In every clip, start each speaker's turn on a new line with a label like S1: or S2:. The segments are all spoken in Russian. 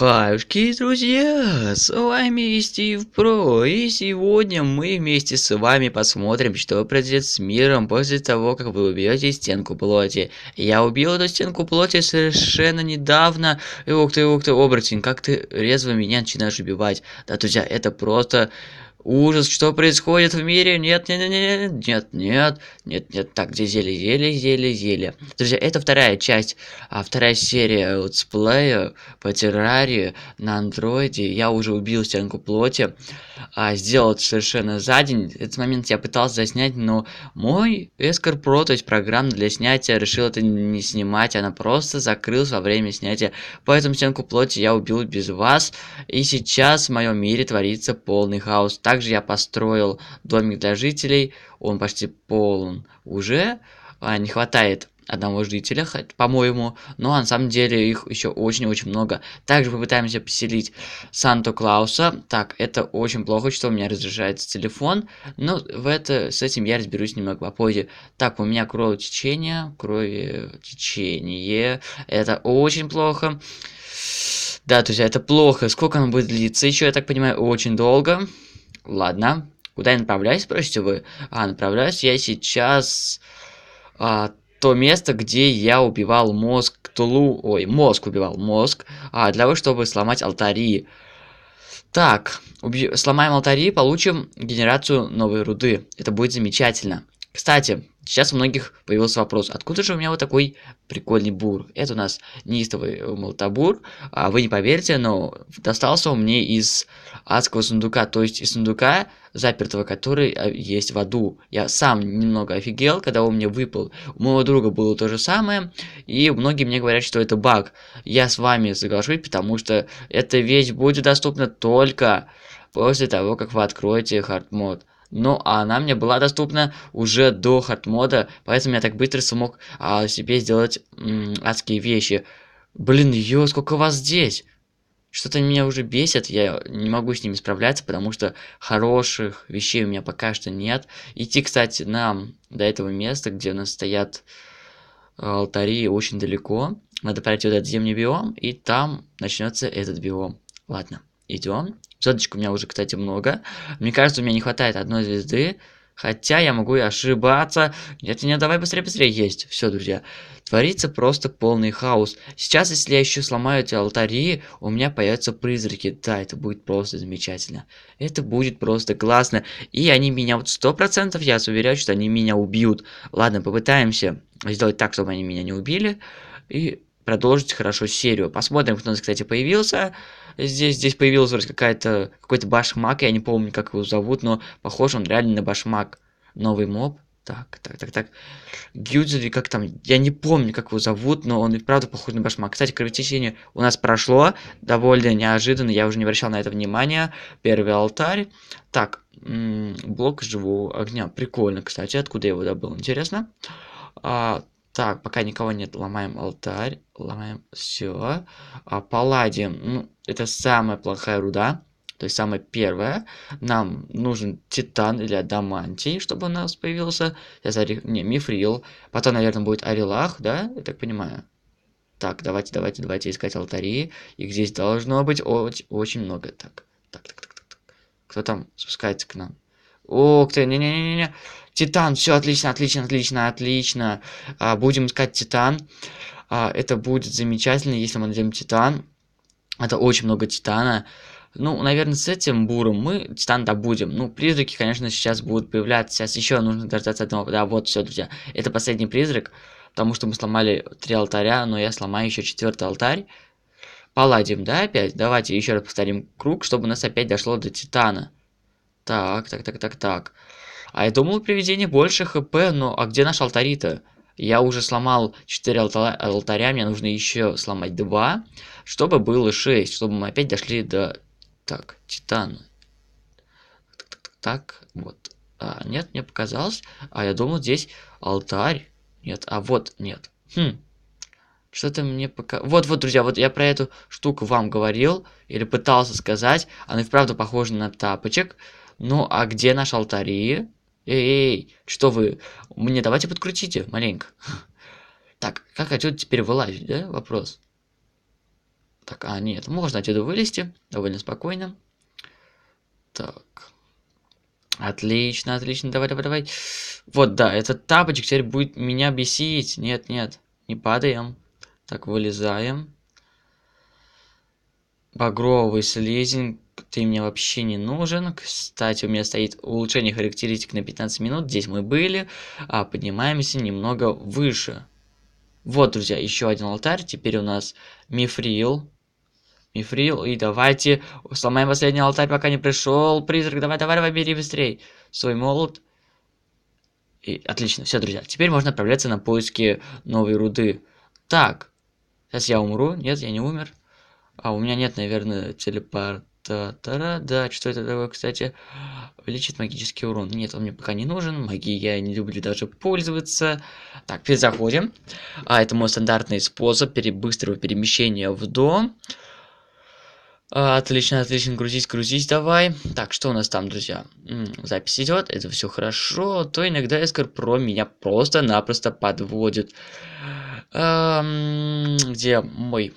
S1: Хаюшки, друзья, с вами Стив Про, и сегодня мы вместе с вами посмотрим, что произойдет с миром после того, как вы убьете стенку плоти. Я убил эту стенку плоти совершенно недавно, и ух ты, ух ты, оборотень, как ты резво меня начинаешь убивать. Да, друзья, это просто... Ужас, что происходит в мире? Нет, нет, нет, нет, нет, нет, нет. нет, Так, где зелье, зелье, зелье, зелье. Друзья, это вторая часть, а, вторая серия летсплея по террарии на андроиде. Я уже убил стенку плоти, а, сделал это совершенно за день. Этот момент я пытался заснять, но мой Эскор Pro, то есть программа для снятия, решил это не снимать. Она просто закрылась во время снятия. Поэтому стенку плоти я убил без вас. И сейчас в моем мире творится полный хаос. Также я построил домик для жителей, он почти полон уже, а, не хватает одного жителя, по-моему, но на самом деле их еще очень-очень много. Также попытаемся поселить Санту-Клауса. Так, это очень плохо, что у меня разряжается телефон, но в это, с этим я разберусь немного попозже. Так, у меня кровотечение, кровотечение, это очень плохо. Да, друзья, это плохо. Сколько оно будет длиться? Еще, я так понимаю, очень долго. Ладно. Куда я направляюсь, спросите вы? А, направляюсь я сейчас... А, то место, где я убивал мозг Тулу... Ой, мозг убивал, мозг. А, для того, чтобы сломать алтари. Так, убью... сломаем алтари, получим генерацию новой руды. Это будет замечательно. Кстати, Сейчас у многих появился вопрос, откуда же у меня вот такой прикольный бур? Это у нас неистовый э, молотобур. А вы не поверите, но достался он мне из адского сундука, то есть из сундука, запертого, который э, есть в аду. Я сам немного офигел, когда он мне выпал. У моего друга было то же самое, и многие мне говорят, что это баг. Я с вами соглашусь, потому что эта вещь будет доступна только после того, как вы откроете хардмод. Ну, а она мне была доступна уже до хардмода, поэтому я так быстро смог а, себе сделать м, адские вещи. Блин, ё, сколько вас здесь? Что-то меня уже бесит, я не могу с ними справляться, потому что хороших вещей у меня пока что нет. Идти, кстати, нам до этого места, где у нас стоят э, алтари, очень далеко. Надо пройти вот этот зимний биом, и там начнется этот биом. Ладно, идем. Звездочек у меня уже, кстати, много. Мне кажется, у меня не хватает одной звезды. Хотя я могу и ошибаться. Нет, нет, давай быстрее, быстрее. Есть. Все, друзья. Творится просто полный хаос. Сейчас, если я еще сломаю эти алтари, у меня появятся призраки. Да, это будет просто замечательно. Это будет просто классно. И они меня, вот сто процентов, я уверяю, что они меня убьют. Ладно, попытаемся сделать так, чтобы они меня не убили. И продолжить хорошо серию. Посмотрим, кто у нас, кстати, появился здесь, здесь появилась вроде какая-то, какой-то башмак, я не помню, как его зовут, но похож он реально на башмак. Новый моб. Так, так, так, так. Гюдзеви, как там, я не помню, как его зовут, но он и правда похож на башмак. Кстати, кровотечение у нас прошло, довольно неожиданно, я уже не обращал на это внимания. Первый алтарь. Так, блок живого огня, прикольно, кстати, откуда я его добыл, интересно. А, так, пока никого нет, ломаем алтарь, ломаем все. А, палладиум, ну, это самая плохая руда, то есть самая первая. Нам нужен титан или адамантий, чтобы у нас появился. Я зари... не, мифрил. Потом, наверное, будет арилах, да, я так понимаю. Так, давайте, давайте, давайте искать алтари. Их здесь должно быть очень, очень много. Так, так, так, так, так. Кто там спускается к нам? Ох ты, не-не-не-не. Титан, все отлично, отлично, отлично, отлично. А, будем искать титан. А, это будет замечательно, если мы найдем титан. Это очень много титана. Ну, наверное, с этим буром мы титан добудем. Ну, призраки, конечно, сейчас будут появляться. Сейчас еще нужно дождаться одного. Да, вот все, друзья. Это последний призрак, потому что мы сломали три алтаря, но я сломаю еще четвертый алтарь. Паладим, да, опять? Давайте еще раз повторим круг, чтобы у нас опять дошло до титана. Так, так, так, так, так. А я думал, привидение больше хп, но а где наш алтарита? Я уже сломал 4 алта алтаря, мне нужно еще сломать 2, чтобы было 6, чтобы мы опять дошли до... Так, титана. Так, так, так вот. А, нет, мне показалось. А я думал, здесь алтарь. Нет, а вот нет. Хм. Что-то мне пока... Вот, вот, друзья, вот я про эту штуку вам говорил, или пытался сказать. Она и вправду похожа на тапочек. Ну, а где наш алтарь? Эй, что вы? Мне давайте подкрутите маленько. Так, как отсюда теперь вылазить, да? Вопрос. Так, а нет, можно отсюда вылезти довольно спокойно. Так. Отлично, отлично, давай, давай, давай. Вот, да, этот тапочек теперь будет меня бесить. Нет, нет, не падаем. Так, вылезаем багровый слизень, ты мне вообще не нужен. Кстати, у меня стоит улучшение характеристик на 15 минут. Здесь мы были, а поднимаемся немного выше. Вот, друзья, еще один алтарь. Теперь у нас мифрил. Мифрил, и давайте сломаем последний алтарь, пока не пришел призрак. Давай, давай, давай, бери быстрей свой молот. И отлично, все, друзья. Теперь можно отправляться на поиски новой руды. Так, сейчас я умру. Нет, я не умер. А, у меня нет, наверное, телепортатора. Да, что это такое, кстати? Увеличит магический урон. Нет, он мне пока не нужен. Магии я не люблю даже пользоваться. Так, перезаходим. А, это мой стандартный способ быстрого перемещения в дом. А, отлично, отлично, грузись, грузись, давай. Так, что у нас там, друзья? Запись идет, это все хорошо, а то иногда Эскор Про меня просто-напросто подводит. Эм, где мой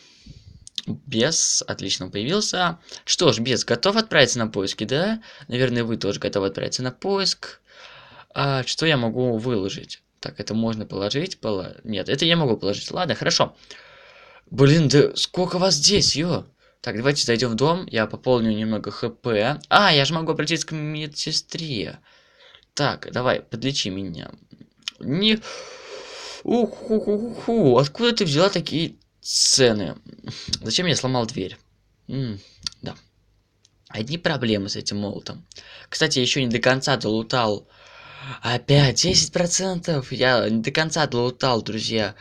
S1: без отлично, появился. Что ж, без готов отправиться на поиски, да? Наверное, вы тоже готовы отправиться на поиск. А, что я могу выложить? Так, это можно положить, поло... Нет, это я могу положить. Ладно, хорошо. Блин, да сколько вас здесь, ё? Так, давайте зайдем в дом, я пополню немного хп. А, я же могу обратиться к медсестре. Так, давай, подлечи меня. Не... уху, ух, ух, ух, откуда ты взяла такие цены. Зачем я сломал дверь? М -м да. Одни проблемы с этим молотом. Кстати, еще не до конца долутал. Опять 10%. Я не до конца долутал, друзья.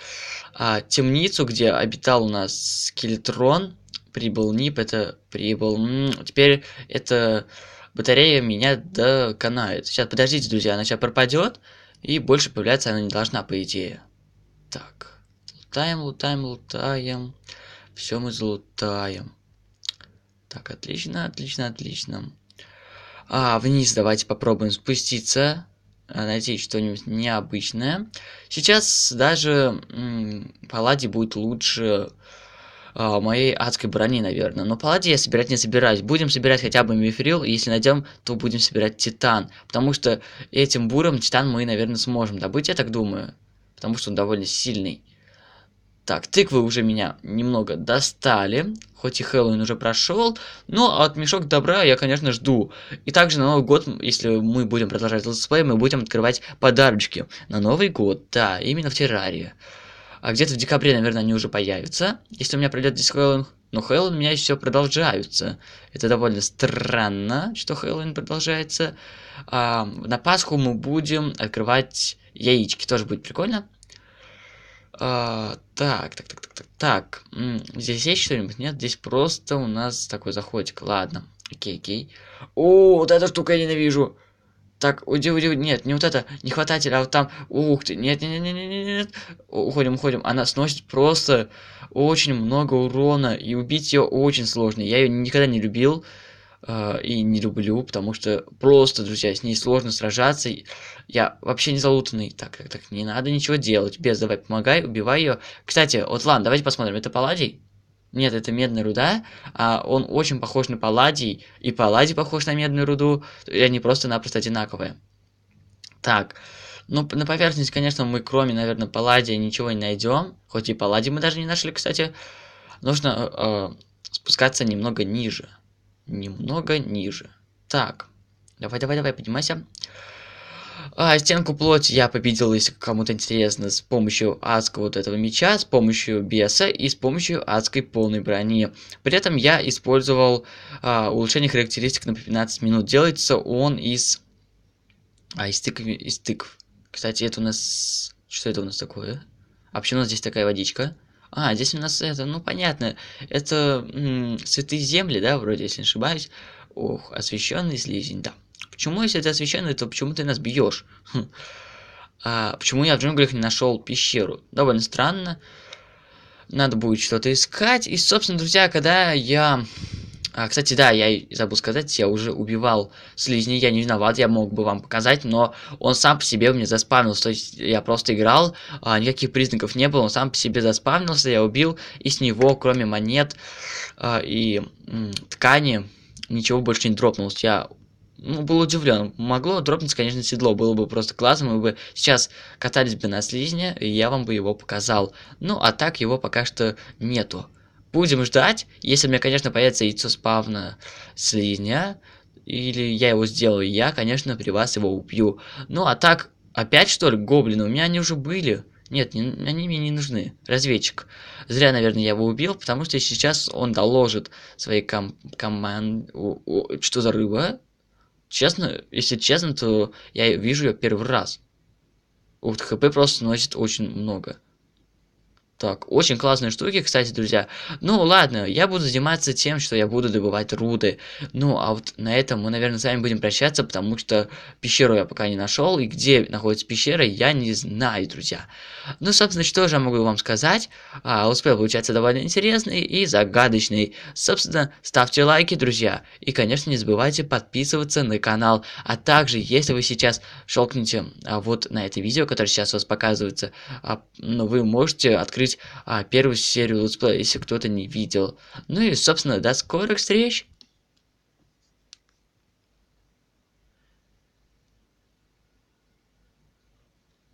S1: А, темницу, где обитал у нас скелетрон. Прибыл НИП, это прибыл. М -м теперь это батарея меня доконает. Сейчас, подождите, друзья, она сейчас пропадет. И больше появляться она не должна, по идее. Так лутаем, лутаем, лутаем. Все мы залутаем. Так, отлично, отлично, отлично. А, вниз давайте попробуем спуститься. А, Найти что-нибудь необычное. Сейчас даже палади будет лучше а, моей адской брони, наверное. Но палади я собирать не собираюсь. Будем собирать хотя бы мифрил. Если найдем, то будем собирать титан. Потому что этим буром титан мы, наверное, сможем добыть, я так думаю. Потому что он довольно сильный. Так, тыквы уже меня немного достали, хоть и Хэллоуин уже прошел, но от мешок добра я, конечно, жду. И также на Новый год, если мы будем продолжать летсплей, мы будем открывать подарочки на Новый год, да, именно в Террарии. А где-то в декабре, наверное, они уже появятся, если у меня придет здесь Хэллоуин. Но Хэллоуин у меня еще продолжаются. Это довольно странно, что Хэллоуин продолжается. А, на Пасху мы будем открывать яички, тоже будет прикольно. А, так, так, так, так, так, так. Здесь есть что-нибудь? Нет, здесь просто у нас такой заходик. Ладно, окей, окей. О, вот эту штуку я ненавижу. Так, уйди, уйди, уйди. Нет, не вот это, не хвататель, а вот там. Ух ты, нет, нет, нет, нет, нет, нет. Уходим, уходим. Она сносит просто очень много урона, и убить ее очень сложно. Я ее никогда не любил. Э, и не люблю, потому что просто, друзья, с ней сложно сражаться. Я вообще не залутанный. Так, так, так, не надо ничего делать. Без, давай, помогай, убивай ее. Кстати, вот ладно, давайте посмотрим, это паладий? Нет, это медная руда. А он очень похож на паладий, и паладий похож на медную руду, и они просто-напросто одинаковые. Так, ну, на поверхность, конечно, мы кроме, наверное, Паладия ничего не найдем. Хоть и палладий мы даже не нашли, кстати. Нужно э, спускаться немного ниже немного ниже. Так, давай-давай-давай, поднимайся. А, стенку плоти я победил, если кому-то интересно, с помощью адского вот этого меча, с помощью беса и с помощью адской полной брони. При этом я использовал а, улучшение характеристик на 15 минут. Делается он из... А, из тыкв... Из тыкв. Кстати, это у нас... Что это у нас такое? А почему у нас здесь такая водичка? А, здесь у нас это, ну понятно, это м -м, святые земли, да, вроде, если не ошибаюсь. Ох, освященный слизень, да. Почему, если ты освященный, то почему ты нас бьешь? Хм. А, почему я в джунглях не нашел пещеру? Довольно странно. Надо будет что-то искать. И, собственно, друзья, когда я а, кстати, да, я забыл сказать, я уже убивал слизни, я не виноват, я мог бы вам показать, но он сам по себе у меня заспавнился, то есть я просто играл, а, никаких признаков не было, он сам по себе заспавнился, я убил, и с него, кроме монет а, и м, ткани, ничего больше не дропнулось, я ну, был удивлен. Могло дропнуться, конечно, седло. Было бы просто классно. Мы бы сейчас катались бы на слизне, и я вам бы его показал. Ну, а так его пока что нету. Будем ждать, если у меня, конечно, появится яйцо спавна слизня, или я его сделаю, я, конечно, при вас его убью. Ну, а так, опять, что ли, гоблины? У меня они уже были. Нет, не, они мне не нужны. Разведчик. Зря, наверное, я его убил, потому что сейчас он доложит своей ком команде... Что за рыба? Честно, если честно, то я вижу ее первый раз. Ух, хп просто носит очень много. Так, очень классные штуки, кстати, друзья. Ну, ладно, я буду заниматься тем, что я буду добывать руды. Ну, а вот на этом мы, наверное, с вами будем прощаться, потому что пещеру я пока не нашел, и где находится пещера, я не знаю, друзья. Ну, собственно, что же я могу вам сказать? А, успел получаться довольно интересный и загадочный. Собственно, ставьте лайки, друзья. И, конечно, не забывайте подписываться на канал. А также, если вы сейчас щелкните а, вот на это видео, которое сейчас у вас показывается, а, ну, вы можете открыть посмотреть а, первую серию летсплея, если кто-то не видел. Ну и, собственно, до скорых встреч!